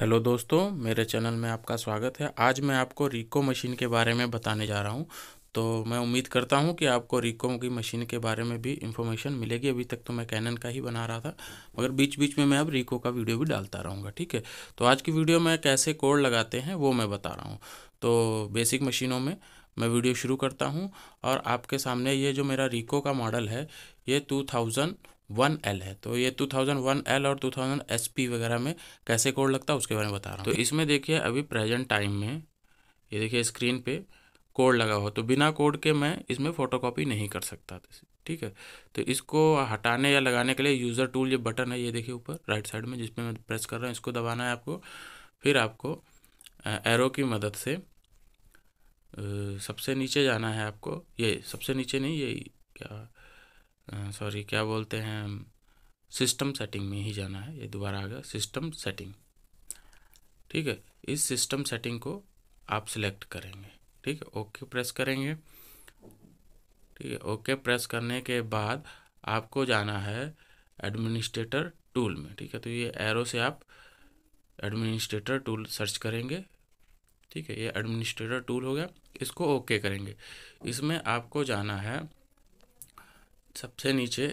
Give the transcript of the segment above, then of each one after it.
hello दोस्तों मेरे channel में आपका स्वागत है आज मैं आपको रिको मशीन के बारे में बताने जा रहा हूं तो मैं उम्मीद करता हूं कि आपको रिको की मशीन के बारे में भी इन्फॉर्मेशन मिलेगी अभी तक तो मैं कैनन का ही बना रहा था मगर बीच बीच में मैं अब रिको का वीडियो भी डालता रहूँगा ठीक है तो आज की वीडियो में कैसे कोड लगाते हैं वो मैं बता रहा हूँ तो बेसिक मशीनों में मैं वीडियो शुरू करता हूँ और आपके सामने ये जो मेरा रिको का मॉडल है ये टू थाउजेंड वन एल है तो ये टू थाउजेंड वन एल और टू थाउजेंड एस पी वगैरह में कैसे कोड लगता है उसके बारे में बता रहा हूँ तो इसमें देखिए अभी प्रेजेंट टाइम में ये देखिए स्क्रीन पे कोड लगा हुआ तो बिना कोड के मैं इसमें फ़ोटोकॉपी नहीं कर सकता ठीक है तो इसको हटाने या लगाने के लिए यूज़र टूल ये बटन है ये देखिए ऊपर राइट साइड में जिसमें मैं प्रेस कर रहा हूँ इसको दबाना है आपको फिर आपको एरो की मदद से सबसे नीचे जाना है आपको ये सबसे नीचे नहीं ये क्या सॉरी क्या बोलते हैं सिस्टम सेटिंग में ही जाना है ये दोबारा आ गया सिस्टम सेटिंग ठीक है इस सिस्टम सेटिंग को आप सिलेक्ट करेंगे ठीक है ओके प्रेस करेंगे ठीक है ओके प्रेस करने के बाद आपको जाना है एडमिनिस्ट्रेटर टूल में ठीक है तो ये एरो से आप एडमिनिस्ट्रेटर टूल सर्च करेंगे ठीक है ये एडमिनिस्ट्रेटर टूल हो गया इसको ओके करेंगे इसमें आपको जाना है सबसे नीचे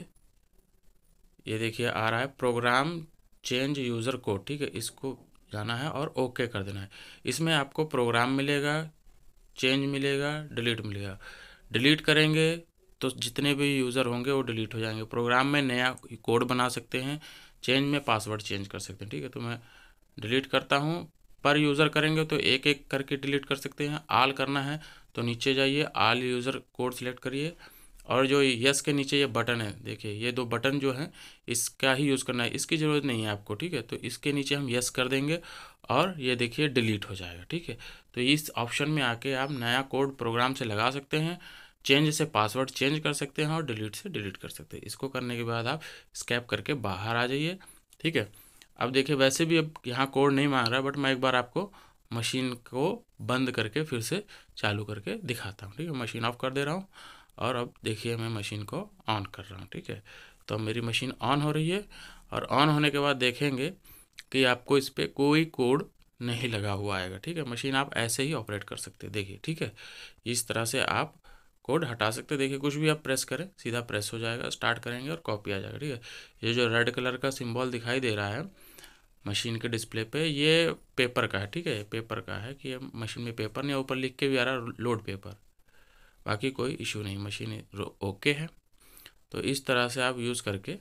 ये देखिए आ रहा है प्रोग्राम चेंज यूज़र को ठीक है इसको जाना है और ओके कर देना है इसमें आपको प्रोग्राम मिलेगा चेंज मिलेगा डिलीट मिलेगा डिलीट करेंगे तो जितने भी यूज़र होंगे वो डिलीट हो जाएंगे प्रोग्राम में नया कोड बना सकते हैं चेंज में पासवर्ड चेंज कर सकते हैं ठीक है तो मैं डिलीट करता हूँ पर यूज़र करेंगे तो एक एक करके डिलीट कर सकते हैं आल करना है तो नीचे जाइए आल यूज़र कोड सेलेक्ट करिए और जो यस के नीचे ये बटन है देखिए ये दो बटन जो है इसका ही यूज़ करना है इसकी ज़रूरत नहीं है आपको ठीक है तो इसके नीचे हम यस कर देंगे और ये देखिए डिलीट हो जाएगा ठीक है तो इस ऑप्शन में आके आप नया कोड प्रोग्राम से लगा सकते हैं चेंज से पासवर्ड चेंज कर सकते हैं और डिलीट से डिलीट कर सकते हैं इसको करने के बाद आप स्कैप करके बाहर आ जाइए ठीक है अब देखिए वैसे भी अब यहाँ कोड नहीं मांग रहा बट मैं एक बार आपको मशीन को बंद करके फिर से चालू करके दिखाता हूँ ठीक है मशीन ऑफ कर दे रहा हूँ और अब देखिए मैं मशीन को ऑन कर रहा हूँ ठीक है तो मेरी मशीन ऑन हो रही है और ऑन होने के बाद देखेंगे कि आपको इस पर कोई कोड नहीं लगा हुआ आएगा ठीक है मशीन आप ऐसे ही ऑपरेट कर सकते हैं देखिए ठीक है इस तरह से आप कोड हटा सकते देखिए कुछ भी आप प्रेस करें सीधा प्रेस हो जाएगा स्टार्ट करेंगे और कॉपी आ जाएगा ठीक है ये जो रेड कलर का सिंबल दिखाई दे रहा है मशीन के डिस्प्ले पे ये पेपर का है ठीक है पेपर का है कि मशीन में पेपर नहीं ऊपर लिख के भी आ रहा लोड पेपर बाकी कोई इशू नहीं मशीन ओके है तो इस तरह से आप यूज़ करके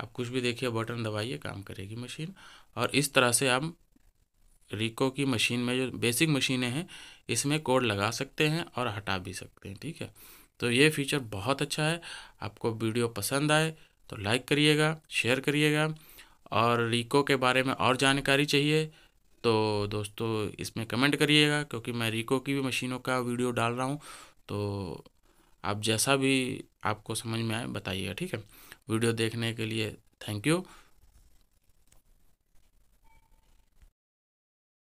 आप कुछ भी देखिए बटन दबाइए काम करेगी मशीन और इस तरह से आप रिको की मशीन में जो बेसिक मशीनें हैं इसमें कोड लगा सकते हैं और हटा भी सकते हैं ठीक है तो ये फीचर बहुत अच्छा है आपको वीडियो पसंद आए तो लाइक करिएगा शेयर करिएगा और रिको के बारे में और जानकारी चाहिए तो दोस्तों इसमें कमेंट करिएगा क्योंकि मैं रिको की भी मशीनों का वीडियो डाल रहा हूँ तो आप जैसा भी आपको समझ में आए बताइएगा ठीक है वीडियो देखने के लिए थैंक यू